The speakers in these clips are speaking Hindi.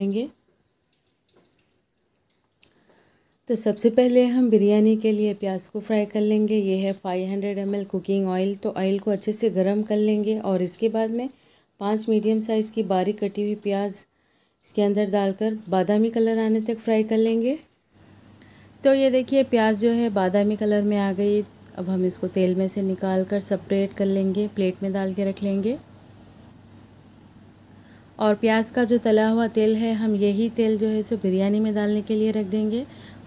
करेंगे तो सबसे पहले हम बिरयानी के लिए प्याज को फ्राई कर लेंगे ये है five hundred M cooking oil तो ऑयल को अच्छे से गर्म कर लेंगे और इसके बाद में पाँच मीडियम साइज़ की बारीक कटी हुई प्याज इसके अंदर डालकर बादामी कलर आने तक फ्राई कर लेंगे तो ये देखिए प्याज जो है बादामी कलर में आ गई अब हम इसको तेल में से निकाल कर सपरेट कर लेंगे प्लेट में डाल के रख लेंगे और प्याज का जो तला हुआ तेल है हम यही तेल जो है सो बिरयानी में डालने के लिए रख देंगे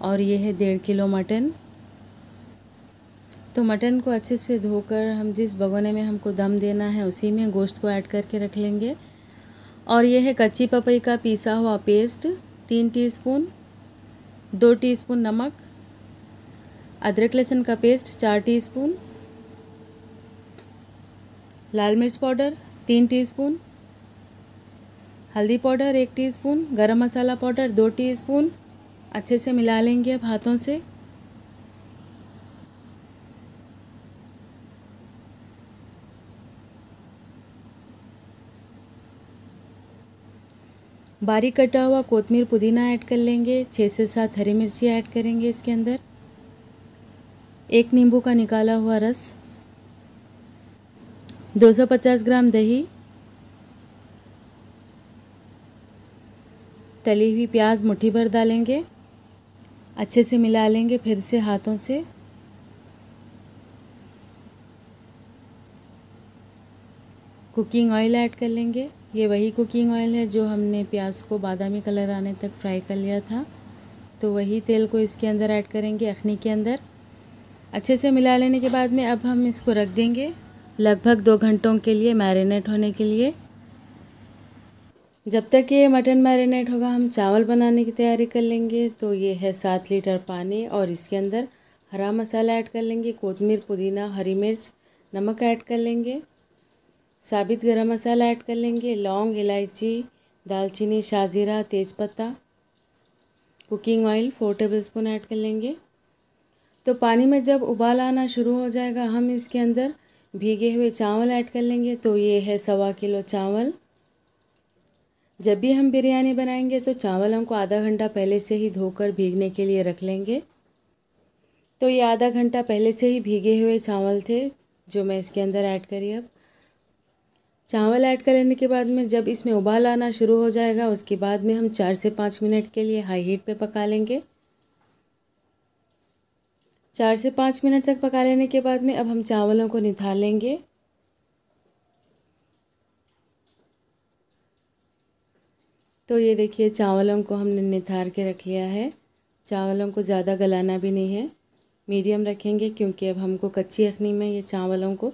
और ये है डेढ़ किलो मटन तो मटन को अच्छे से धोकर हम जिस भगोने में हमको दम देना है उसी में गोश्त को ऐड करके रख लेंगे और ये है कच्ची पपई का पीसा हुआ पेस्ट तीन टीस्पून, दो टीस्पून नमक अदरक लहसुन का पेस्ट चार टीस्पून, लाल मिर्च पाउडर तीन टीस्पून, हल्दी पाउडर एक टीस्पून गरम मसाला पाउडर दो टीस्पून अच्छे से मिला लेंगे अब हाथों से बारीक कटा हुआ कोतमीर पुदीना ऐड कर लेंगे छः से सात हरी मिर्ची ऐड करेंगे इसके अंदर एक नींबू का निकाला हुआ रस 250 ग्राम दही तली हुई प्याज मुट्ठी भर डालेंगे अच्छे से मिला लेंगे फिर से हाथों से कुकिंग ऑयल ऐड कर लेंगे ये वही कुकिंग ऑयल है जो हमने प्याज को बादामी कलर आने तक फ्राई कर लिया था तो वही तेल को इसके अंदर ऐड करेंगे अखनी के अंदर अच्छे से मिला लेने के बाद में अब हम इसको रख देंगे लगभग दो घंटों के लिए मैरिनेट होने के लिए जब तक ये मटन मैरिनेट होगा हम चावल बनाने की तैयारी कर लेंगे तो ये है सात लीटर पानी और इसके अंदर हरा मसाला ऐड कर लेंगे कोतमीर पुदीना हरी मिर्च नमक ऐड कर लेंगे साबित गरम मसाला ऐड कर लेंगे लौंग इलायची दालचीनी शाजीरा तेज़पत्ता cooking oil four tablespoon add कर लेंगे तो पानी में जब उबाल आना शुरू हो जाएगा हम इसके अंदर भीगे हुए चावल ऐड कर लेंगे तो ये है सवा किलो चावल जब भी हम बिरयानी बनाएंगे तो चावल हमको आधा घंटा पहले से ही धोकर भीगने के लिए रख लेंगे तो ये आधा घंटा पहले से ही भीगे हुए चावल थे जो मैं इसके अंदर ऐड करी अब चावल ऐड कर लेने के बाद में जब इसमें उबाल आना शुरू हो जाएगा उसके बाद में हम चार से पाँच मिनट के लिए हाई हीट पे पका लेंगे चार से पाँच मिनट तक पका लेने के बाद में अब हम चावलों को निथालेंगे तो ये देखिए चावलों को हमने निथार के रख लिया है चावलों को ज़्यादा गलाना भी नहीं है मीडियम रखेंगे क्योंकि अब हमको कच्ची अखनी में ये चावलों को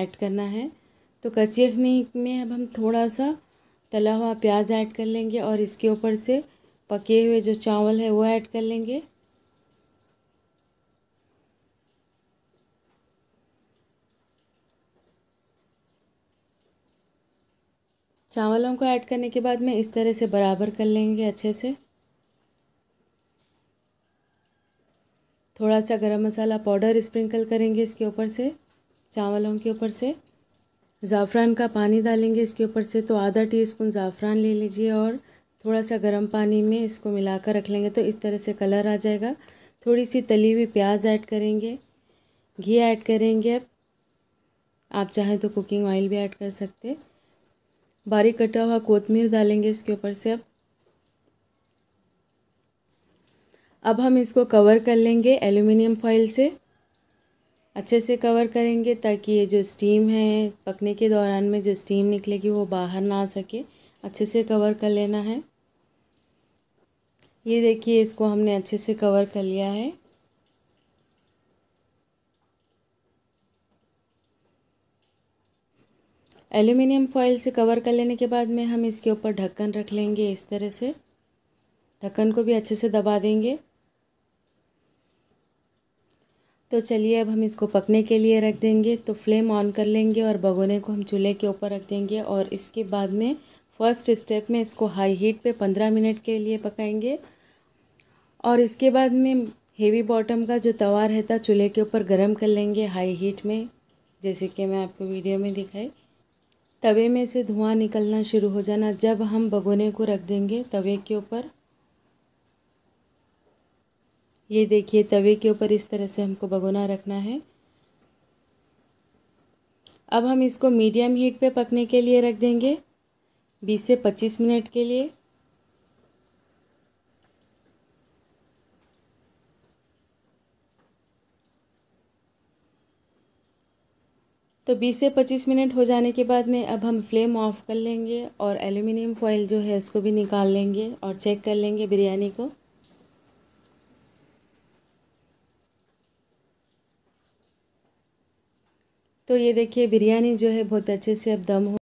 ऐड करना है तो कच्ची अखनी में अब हम थोड़ा सा तला हुआ प्याज ऐड कर लेंगे और इसके ऊपर से पके हुए जो चावल है वो ऐड कर लेंगे चावलों को ऐड करने के बाद में इस तरह से बराबर कर लेंगे अच्छे से थोड़ा सा गरम मसाला पाउडर स्प्रिंकल करेंगे इसके ऊपर से चावलों के ऊपर से ज़ाफ़रान का पानी डालेंगे इसके ऊपर से तो आधा टीस्पून ज़ाफ़रान ले लीजिए और थोड़ा सा गर्म पानी में इसको मिलाकर रख लेंगे तो इस तरह से कलर आ जाएगा थोड़ी सी तली हुई प्याज ऐड करेंगे घी ऐड करेंगे आप चाहें तो कुकिंग ऑयल भी ऐड कर सकते बारीक कटा हुआ कोतमीर डालेंगे इसके ऊपर से अब अब हम इसको कवर कर लेंगे एल्यूमिनियम फॉइल से अच्छे से कवर करेंगे ताकि ये जो स्टीम है पकने के दौरान में जो स्टीम निकलेगी वो बाहर ना आ सके अच्छे से कवर कर लेना है ये देखिए इसको हमने अच्छे से कवर कर लिया है एल्यूमिनियम फॉइल से कवर कर लेने के बाद में हम इसके ऊपर ढक्कन रख लेंगे इस तरह से ढक्कन को भी अच्छे से दबा देंगे तो चलिए अब हम इसको पकने के लिए रख देंगे तो फ्लेम ऑन कर लेंगे और भगोने को हम चूल्हे के ऊपर रख देंगे और इसके बाद में फर्स्ट स्टेप में इसको हाई हीट पे पंद्रह मिनट के लिए पकाएंगे और इसके बाद में हेवी बॉटम का जो तवा रहता चूल्हे के ऊपर गर्म कर लेंगे हाई हीट में जैसे कि मैं आपको वीडियो में दिखाई तवे में से धुआं निकलना शुरू हो जाना जब हम भगोने को रख देंगे तवे के ऊपर ये देखिए तवे के ऊपर इस तरह से हमको भगोना रखना है अब हम इसको मीडियम हीट पे पकने के लिए रख देंगे 20 से 25 मिनट के लिए तो 20 से 25 मिनट हो जाने के बाद में अब हम फ्लेम ऑफ कर लेंगे और एल्यूमिनियम फॉइल जो है उसको भी निकाल लेंगे और चेक कर लेंगे बिरयानी को तो ये देखिए बिरयानी जो है बहुत अच्छे से अब दम हो